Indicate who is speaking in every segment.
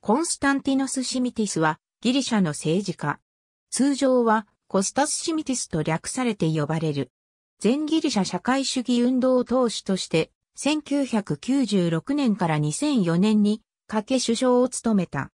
Speaker 1: コンスタンティノス・シミティスはギリシャの政治家。通常はコスタス・シミティスと略されて呼ばれる。全ギリシャ社会主義運動党首として1996年から2004年にかけ首相を務めた。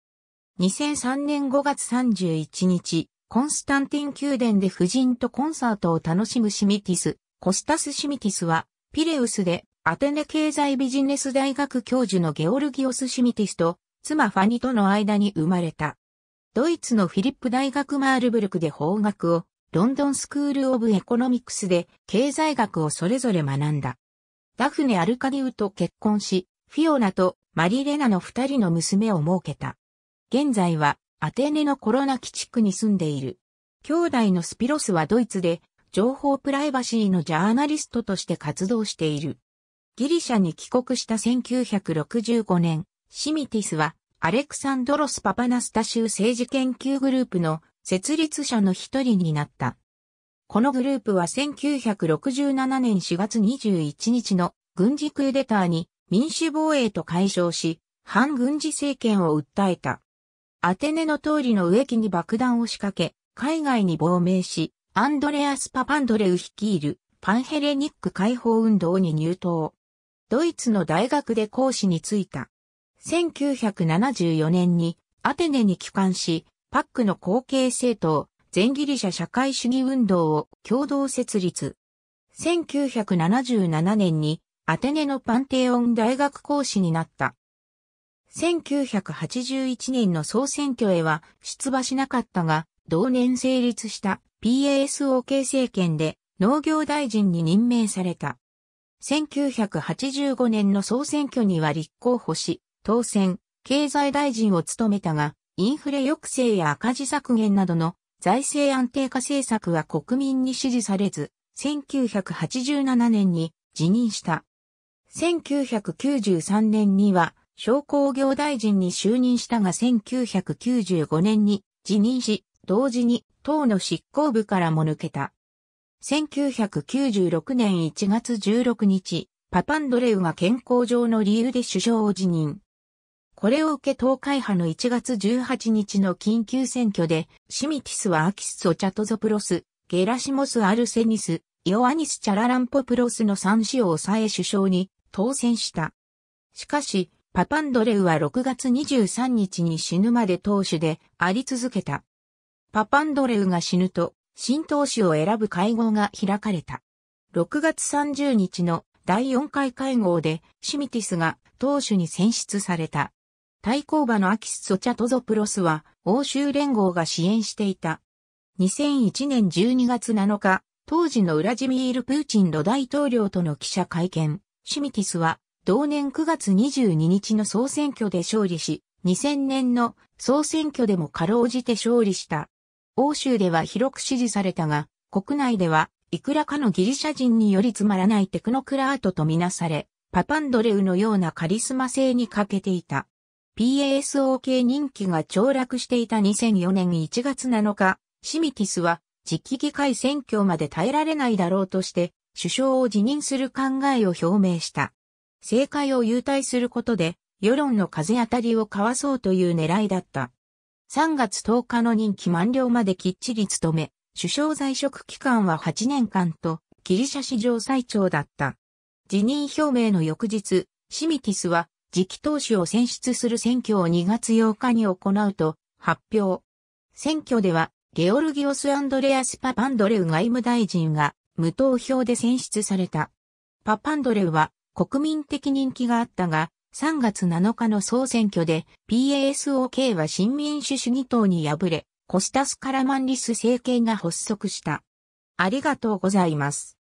Speaker 1: 2003年5月31日、コンスタンティン宮殿で夫人とコンサートを楽しむシミティス、コスタス・シミティスは、ピレウスでアテネ経済ビジネス大学教授のゲオルギオス・シミティスと妻ファニとの間に生まれた。ドイツのフィリップ大学マールブルクで法学を、ロンドンスクール・オブ・エコノミクスで経済学をそれぞれ学んだ。ダフネ・アルカディウと結婚し、フィオナとマリレナの二人の娘を設けた。現在はアテネのコロナ基地区に住んでいる。兄弟のスピロスはドイツで情報プライバシーのジャーナリストとして活動している。ギリシャに帰国した1965年、シミティスは、アレクサンドロス・パパナスタ州政治研究グループの設立者の一人になった。このグループは1967年4月21日の軍事クーデターに民主防衛と解消し、反軍事政権を訴えた。アテネの通りの植木に爆弾を仕掛け、海外に亡命し、アンドレアス・パパンドレウ率いるパンヘレニック解放運動に入党。ドイツの大学で講師に就いた。1974年にアテネに帰還し、パックの後継政党、全ギリシャ社会主義運動を共同設立。1977年にアテネのパンテオン大学講師になった。1981年の総選挙へは出馬しなかったが、同年成立した PASOK 政権で農業大臣に任命された。1985年の総選挙には立候補し、当選、経済大臣を務めたが、インフレ抑制や赤字削減などの財政安定化政策は国民に支持されず、1987年に辞任した。1993年には商工業大臣に就任したが1995年に辞任し、同時に党の執行部からも抜けた。1996年1月16日、パパンドレウが健康上の理由で首相を辞任。これを受け東海派の1月18日の緊急選挙で、シミティスはアキス・ソチャトゾプロス、ゲラシモス・アルセニス、ヨアニス・チャラランポプロスの3子を抑え首相に当選した。しかし、パパンドレウは6月23日に死ぬまで党首であり続けた。パパンドレウが死ぬと、新党首を選ぶ会合が開かれた。6月30日の第4回会合でシミティスが党首に選出された。対抗馬のアキス・ソチャトゾプロスは欧州連合が支援していた。2001年12月7日、当時のウラジミール・プーチンの大統領との記者会見、シミティスは同年9月22日の総選挙で勝利し、2000年の総選挙でもかろうじて勝利した。欧州では広く支持されたが、国内ではいくらかのギリシャ人によりつまらないテクノクラートとみなされ、パパンドレウのようなカリスマ性に欠けていた。PASOK 人気が凋落していた2004年1月7日、シミティスは次期議会選挙まで耐えられないだろうとして、首相を辞任する考えを表明した。政界を優待することで、世論の風当たりをかわそうという狙いだった。3月10日の任期満了まできっちり務め、首相在職期間は8年間と、ギリシャ史上最長だった。辞任表明の翌日、シミティスは次期党首を選出する選挙を2月8日に行うと発表。選挙では、ゲオルギオス・アンドレアス・パパンドレウ外務大臣が無投票で選出された。パパンドレウは国民的人気があったが、3月7日の総選挙で PASOK は新民主主義党に敗れ、コスタス・カラマンリス政権が発足した。ありがとうございます。